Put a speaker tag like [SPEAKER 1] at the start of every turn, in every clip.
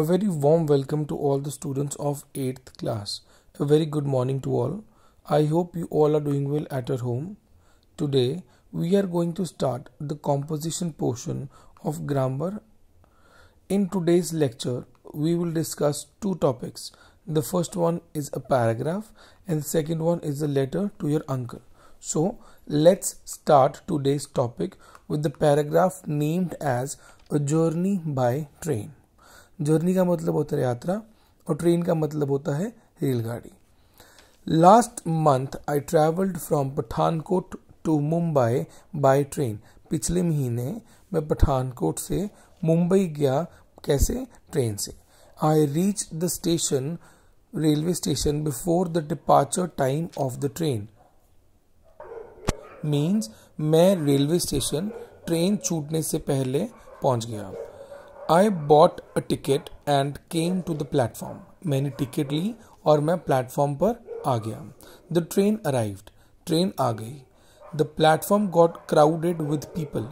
[SPEAKER 1] A very warm welcome to all the students of 8th class. A very good morning to all. I hope you all are doing well at your home. Today we are going to start the composition portion of grammar. In today's lecture we will discuss two topics. The first one is a paragraph and second one is a letter to your uncle. So let's start today's topic with the paragraph named as a journey by train. Journey का मतलब होता है यात्रा और train का मतलब होता है रेलगाड़ी last month I travelled from Pathankot to Mumbai by train पिछले महीने मैं पठानकोट से मुंबई गया कैसे ट्रेन से I reach the station railway station before the departure time of the train means मैं रेलवे स्टेशन ट्रेन छूटने से पहले पहुंच गया I bought a ticket and came to the platform मैंने टिकट ली और मैं प्लेटफॉर्म पर आ गया द ट्रेन अराइव्ड ट्रेन आ गई the platform got crowded with people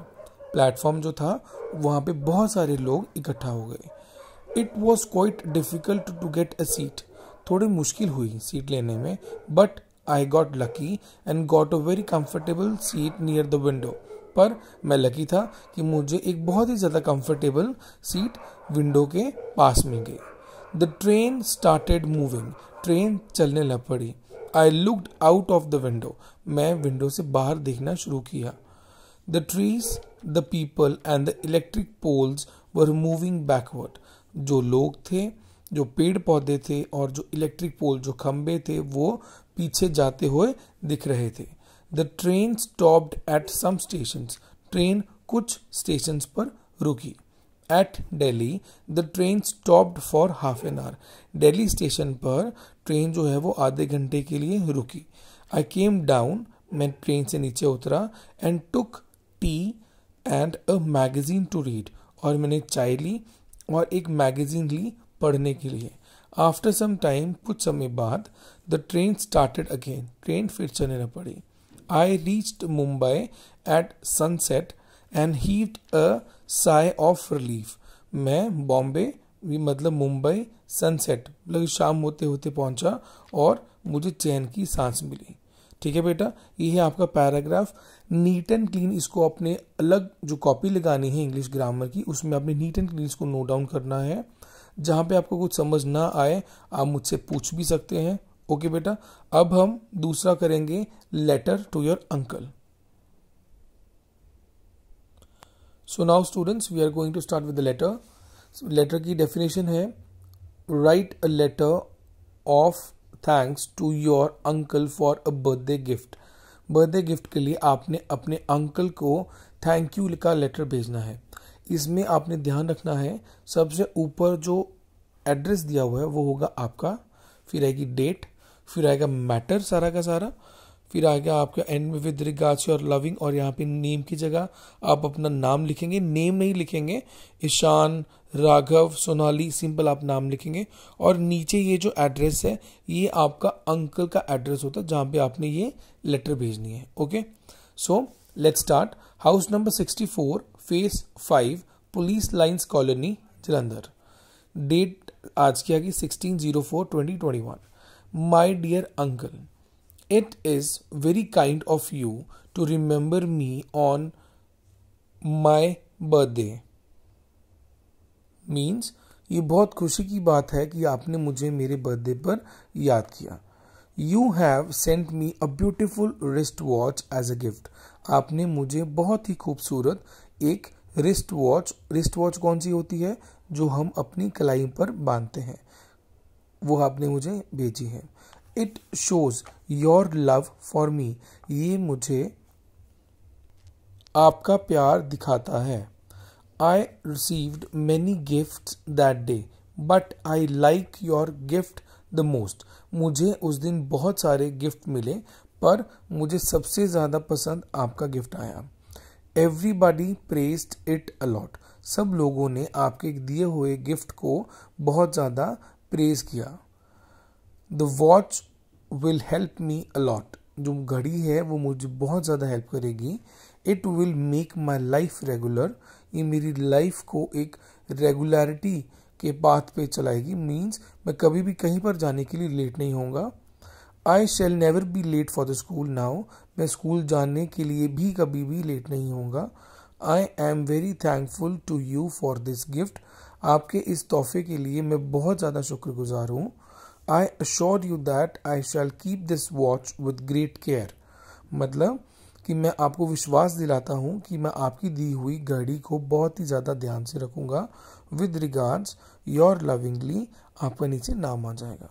[SPEAKER 1] platform जो था वहाँ पे बहुत सारे लोग इकट्ठा हो गए it was quite difficult to get a seat थोड़ी मुश्किल हुई सीट लेने में but I got lucky and got a very comfortable seat near the window पर मैं लकी था कि मुझे एक बहुत ही ज़्यादा कंफर्टेबल सीट विंडो के पास मिल गई the train started moving train चलने लग पड़ी I looked out of the window मैं विंडो से बाहर देखना शुरू किया the trees the people and the electric poles were moving backward जो लोग थे जो पेड़ पौधे थे और जो इलेक्ट्रिक पोल जो खम्बे थे वो पीछे जाते हुए दिख रहे थे the train stopped at some station train कुछ स्टेशन पर रुकी at Delhi the train stopped for half an hour Delhi station पर ट्रेन जो है वो आधे घंटे के लिए रुकी आई केम डाउन मैं ट्रेन से नीचे उतरा and took tea and a magazine to read और मैंने चाय ली और एक मैगजीन ली पढ़ने के लिए आफ्टर सम टाइम कुछ समय बाद the train started again train फिर चलने पड़ी I reached Mumbai at sunset and heaved a sigh of relief. मैं बॉम्बे भी मतलब मुंबई सनसेट मतलब शाम होते होते पहुंचा और मुझे चैन की सांस मिली ठीक है बेटा ये है आपका पैराग्राफ नीट एंड क्लीन इसको अपने अलग जो कॉपी लगानी है इंग्लिश ग्रामर की उसमें आपने नीट एंड क्लीन इसको नोट डाउन करना है जहाँ पे आपको कुछ समझ ना आए आप मुझसे पूछ भी सकते हैं ओके बेटा अब हम दूसरा करेंगे letter to your uncle so now students we are going to start with the letter letter की डेफिनेशन है write a letter of thanks to your uncle for a birthday gift birthday gift के लिए आपने अपने uncle को thank you का letter भेजना है इसमें आपने ध्यान रखना है सबसे ऊपर जो एड्रेस दिया हुआ है वो होगा आपका फिर आएगी डेट फिर आएगा मैटर सारा का सारा फिर आएगा आपका एंड में विद रिगार्ड्स योर लविंग और यहाँ पे नेम की जगह आप अपना नाम लिखेंगे नेम नहीं लिखेंगे ईशान राघव सोनाली सिंपल आप नाम लिखेंगे और नीचे ये जो एड्रेस है ये आपका अंकल का एड्रेस होता है जहाँ पे आपने ये लेटर भेजनी है okay so let start house number sixty four phase five police lines colony Jalandhar date आज की ah sixteen zero four twenty twenty one my dear uncle it is very kind of you to remember me on my birthday means ये बहुत खुशी की बात है कि आपने मुझे मेरे बर्थडे पर याद किया you have sent me a beautiful wrist watch as a gift आपने मुझे बहुत ही खूबसूरत एक रिस्ट वॉच रिस्ट वॉच कौन सी होती है जो हम अपनी कलाई पर बांधते हैं वो आपने मुझे भेजी है it shows your love for me ये मुझे आपका प्यार दिखाता है I received many gift that day but I like your gift the most मुझे उस दिन बहुत सारे गिफ्ट मिले पर मुझे सबसे ज़्यादा पसंद आपका गिफ्ट आया एवरीबॉडी प्रेस्ड इट अलॉट सब लोगों ने आपके दिए हुए गिफ्ट को बहुत ज़्यादा प्रेज किया the watch will help me a lot जो घड़ी है वो मुझे बहुत ज़्यादा हेल्प करेगी it will make my life regular ये मेरी लाइफ को एक रेगुलरिटी के पाथ पे चलाएगी मीन्स मैं कभी भी कहीं पर जाने के लिए लेट नहीं होऊंगा I shall never be late for the school now मैं स्कूल जाने के लिए भी कभी भी लेट नहीं होऊंगा I am very thankful to you for this gift आपके इस तोहफे के लिए मैं बहुत ज़्यादा शुक्रगुजार हूँ I assure you that I shall keep this watch with great care मतलब कि मैं आपको विश्वास दिलाता हूँ कि मैं आपकी दी हुई घड़ी को बहुत ही ज़्यादा ध्यान से रखूँगा विद रिगार्ड्स योर लविंगली आपका नीचे नाम आ जाएगा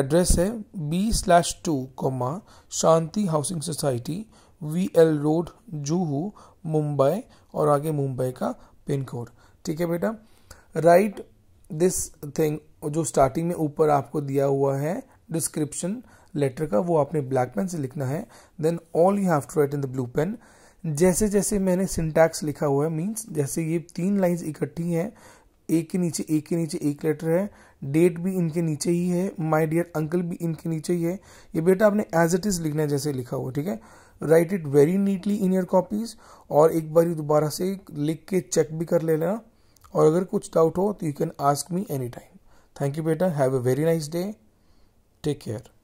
[SPEAKER 1] एड्रेस है B slash two comma Shanti housing society V L road Juhu Mumbai और आगे मुंबई का पिन कोड ठीक है बेटा राइट दिस थिंग जो स्टार्टिंग में ऊपर आपको दिया हुआ है डिस्क्रिप्शन लेटर का वो आपने ब्लैक पेन से लिखना है then all you have to write in the blue pen जैसे जैसे मैंने सिंटैक्स लिखा हुआ है मीन्स जैसे ये तीन लाइंस इकट्ठी हैं एक के नीचे एक के नीचे एक लेटर है डेट भी इनके नीचे ही है माय डियर अंकल भी इनके नीचे ही है ये बेटा आपने एज इट इज़ लिखना है जैसे लिखा हुआ ठीक है write it very neatly in your copies और एक बार दोबारा से लिख के चेक भी कर ले लेना और अगर कुछ डाउट हो तो you can ask me any time thank you बेटा have a very nice day take care